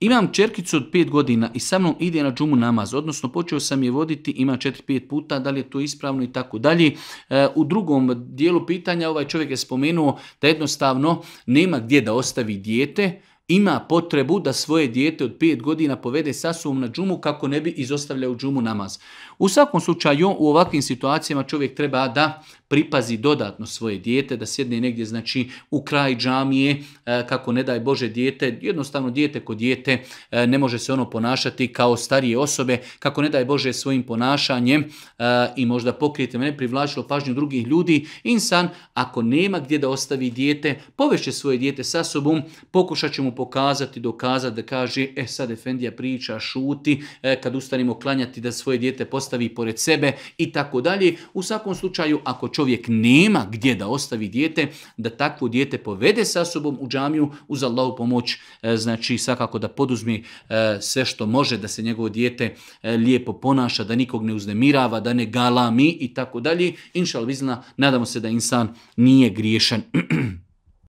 Imam čerkicu od pet godina i sa mnom ide na džumu namaz, odnosno počeo sam je voditi, ima 4-5 puta, da li je to ispravno i tako dalje. E, u drugom dijelu pitanja ovaj čovjek je spomenuo da jednostavno nema gdje da ostavi dijete, ima potrebu da svoje dijete od 5 godina povede sasvom na džumu kako ne bi izostavljao džumu namaz. U svakom slučaju u ovakvim situacijama čovjek treba da pripazi dodatno svoje dijete, da sjedne negdje znači u kraj džamije, e, kako ne daj Bože dijete, jednostavno dijete ko dijete e, ne može se ono ponašati kao starije osobe, kako ne daj Bože svojim ponašanjem e, i možda pokrijete mene privlačilo pažnju drugih ljudi, insan ako nema gdje da ostavi dijete, poveće svoje dijete sa sobom, pokušat će mu pokazati, dokazati da kaže, e sad Efendija priča, šuti, kad ustanimo klanjati da svoje dijete postavi pored sebe i tako dalje. U svakom slučaju, ako čovjek nema gdje da ostavi dijete, da takvo dijete povede sa sobom u džamiju uz Allahu pomoć, e, znači svakako da poduzmi e, sve što može da se njegovo dijete e, lijepo ponaša, da nikog ne uznemirava, da ne galami i tako dalje. Inšal nadamo se da insan nije griješan.